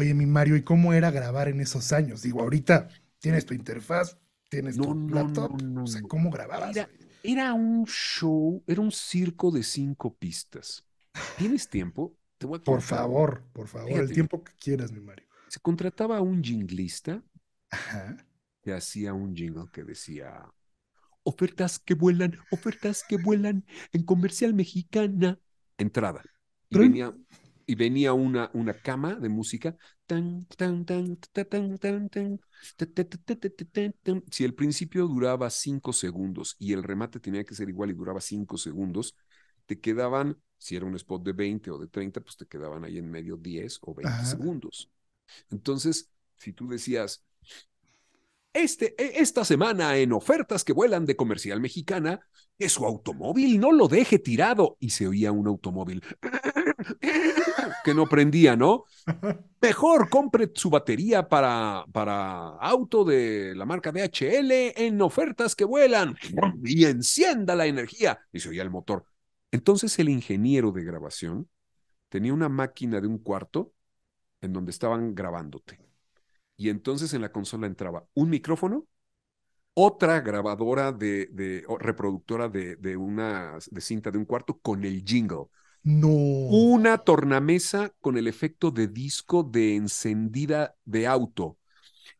Oye, mi Mario, ¿y cómo era grabar en esos años? Digo, ahorita tienes tu interfaz, tienes tu laptop, no, sé ¿cómo grababas? Era, era un show, era un circo de cinco pistas. ¿Tienes tiempo? Te voy a por favor, por favor, el tiempo que quieras, mi Mario. Se contrataba a un jinglista que hacía un jingle que decía ofertas que vuelan, ofertas que vuelan en comercial mexicana. Entrada. Y venía y venía una, una cama de música. si el principio duraba cinco segundos y el remate tenía que ser igual y duraba cinco segundos, te quedaban, si era un spot de 20 o de 30, pues te quedaban ahí en medio 10 o 20 segundos. Entonces, si tú decías, este, e, esta semana en ofertas que vuelan de comercial mexicana, que su automóvil no lo deje tirado. Y se oía un automóvil que no prendía, ¿no? Mejor compre su batería para, para auto de la marca DHL en ofertas que vuelan y encienda la energía. Y se oía el motor. Entonces el ingeniero de grabación tenía una máquina de un cuarto en donde estaban grabándote y entonces en la consola entraba un micrófono, otra grabadora de, de reproductora de, de, una de cinta de un cuarto con el jingle. No. Una tornamesa con el efecto de disco de encendida de auto.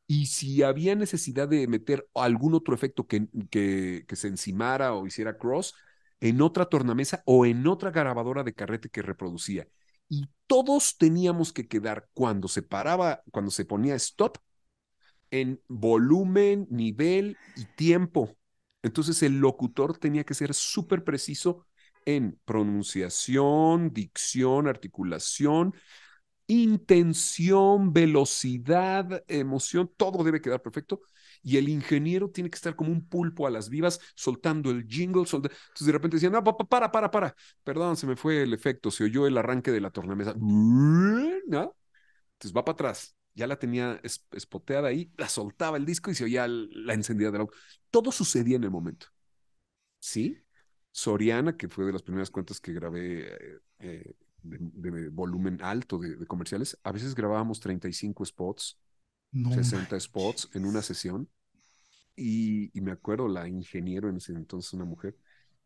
Y si había necesidad de meter algún otro efecto que, que, que se encimara o hiciera cross, en otra tornamesa o en otra grabadora de carrete que reproducía y todos teníamos que quedar cuando se paraba, cuando se ponía stop, en volumen, nivel y tiempo. Entonces el locutor tenía que ser súper preciso en pronunciación, dicción, articulación, intención, velocidad, emoción, todo debe quedar perfecto y el ingeniero tiene que estar como un pulpo a las vivas soltando el jingle. Entonces de repente decían, no, para, para, para, perdón, se me fue el efecto, se oyó el arranque de la tornamesa. Entonces va para atrás, ya la tenía espoteada ahí, la soltaba el disco y se oía la encendida del auto. Todo sucedía en el momento. ¿Sí? Soriana, que fue de las primeras cuentas que grabé eh, eh, de, volumen alto de comerciales, a veces grabábamos 35 spots 60 spots en una sesión. Y, me acuerdo, la ingeniero en ese entonces, una mujer,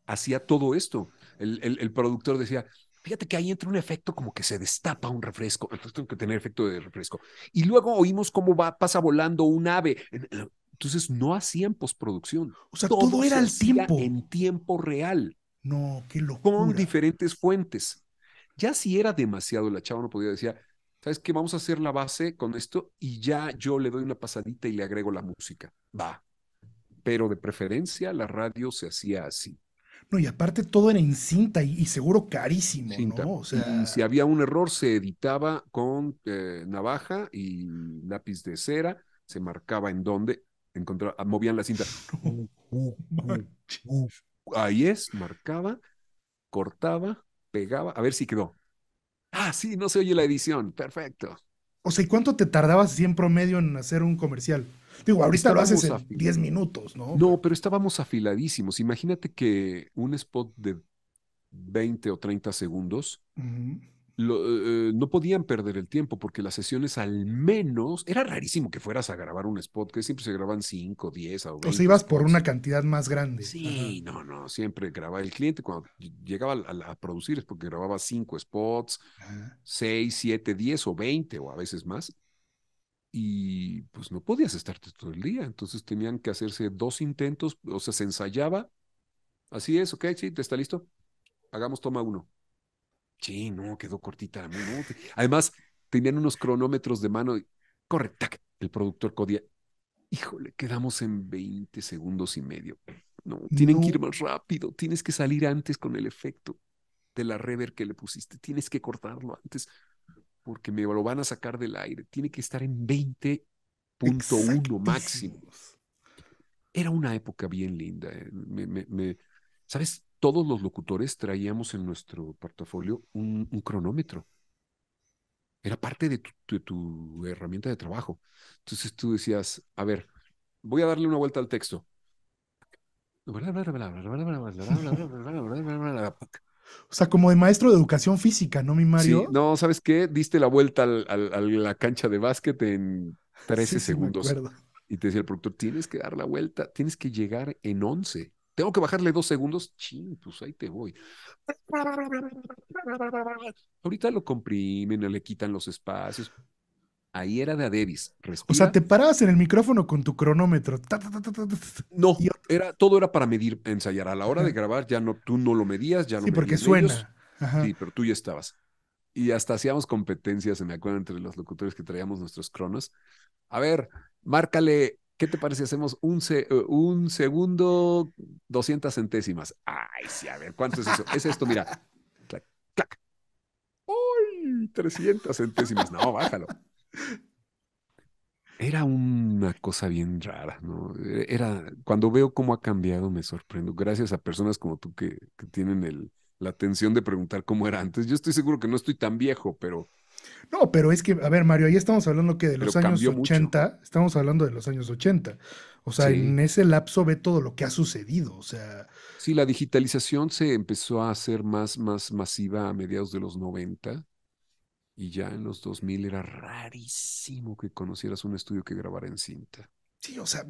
hacía todo esto. El, el, productor decía, fíjate que ahí entra un efecto como que se destapa un refresco, entonces tengo que tener efecto de refresco. Y luego oímos cómo va, pasa volando un ave. Entonces no hacían postproducción. O sea, todo, era al tiempo. En tiempo real. No, Con diferentes fuentes. Ya si era demasiado, la chava no podía decir, ¿sabes qué? Vamos a hacer la base con esto y ya yo le doy una pasadita y le agrego la música. Va. Pero de preferencia la radio se hacía así. No, y aparte todo era en cinta y, seguro carísimo, ¿no? si había un error se editaba con eh, navaja y lápiz de cera, se marcaba en donde, encontraba, ah, movían la cinta. Ahí es, marcaba, cortaba, pegaba, a ver si quedó. Ah, sí, no se oye la edición. Perfecto. O sea, ¿y cuánto te tardabas en promedio en hacer un comercial? Digo, pues ahorita lo haces en 10 minutos, ¿no? No, pero estábamos afiladísimos. Imagínate que un spot de 20 o 30 segundos eh, eh, no podían perder el tiempo porque las sesiones al menos, era rarísimo que fueras a grabar un spot, que siempre se graban 5, 10 o 20. O ibas por una cantidad más grande. Sí, no, no, siempre grababa el cliente cuando llegaba a, producir es porque grababa 5 spots, 6, 7, 10 o 20 o a veces más. Y pues no podías estarte todo el día, entonces tenían que hacerse dos intentos, o sea, se ensayaba. Así es, ok, sí, está listo. Hagamos toma uno. Sí, no, quedó cortita la Además, tenían unos cronómetros de mano y corre, tac, el productor codía. Híjole, quedamos en 20 segundos y medio. No, tienen que ir más rápido, tienes que salir antes con el efecto de la rever que le pusiste, tienes que cortarlo antes porque me lo van a sacar del aire, tiene que estar en 20.1 máximo. Era una época bien linda, eh, me, me, me ¿Sabes? Todos los locutores traíamos en nuestro portafolio un, cronómetro. Era parte de tu, herramienta de trabajo. Entonces tú decías, a ver, voy a darle una vuelta al texto. O sea, como de maestro de educación física, ¿no, mi Mario? Sí, no, ¿sabes qué? Diste la vuelta a la cancha de básquet en 13 segundos. y te decía el productor, tienes que dar la vuelta, tienes que llegar en 11. Tengo que bajarle dos segundos. Ching, pues ahí te voy. Ahorita lo comprimen, le quitan los espacios. Ahí era de Adebis. O sea, te parabas en el micrófono con tu cronómetro. no, era, todo era para medir, ensayar. A la hora de grabar, ya no, tú no lo medías, ya no Sí, porque suena. Sí, pero tú ya estabas. Y hasta hacíamos competencias, se me acuerdo, entre los locutores que traíamos nuestros cronos. A ver, márcale ¿Qué te parece hacemos un, eh, un segundo 200 centésimas? Ay, sí, a ver, ¿cuánto es eso? Es esto, mira. Clac, clac. ¡Uy! 300 centésimas. No, bájalo. Era una cosa bien rara, ¿no? Era, cuando veo cómo ha cambiado, me sorprendo. Gracias a personas como tú que, tienen la atención de preguntar cómo era antes. Yo estoy seguro que no estoy tan viejo, pero no, pero es que, a ver, Mario, ahí estamos hablando que de los años 80, estamos hablando de los años 80. O sea, en ese lapso ve todo lo que ha sucedido. O sea. Sí, la digitalización se empezó a hacer más, más masiva a mediados de los 90 y ya en los 2000 era rarísimo que conocieras un estudio que grabara en cinta. Sí, o sea,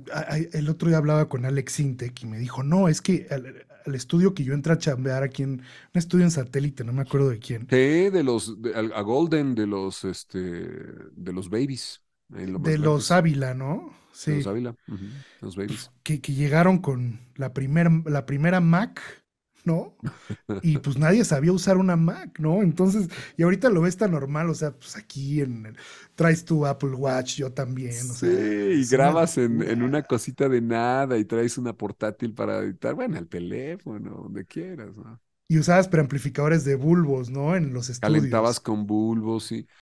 el otro día hablaba con Alex Sintek y me dijo, no, es que al estudio que yo entré a chambear aquí en un estudio en satélite, no me acuerdo de quién. Sí, de los, a Golden, de los, este, de los babies. de los Ávila, ¿no? Sí. De los Ávila, los babies. Que, que, llegaron con la, primer, la primera Mac ¿no? Y pues nadie sabía usar una Mac, ¿no? Entonces, y ahorita lo ves tan normal, o sea, pues aquí en traes tu Apple Watch, yo también, o sea, Sí, y grabas en, en, una cosita de nada y traes una portátil para editar, bueno, el teléfono, donde quieras, ¿no? Y usabas preamplificadores de bulbos, ¿no? En los estudios. Calentabas con bulbos, sí.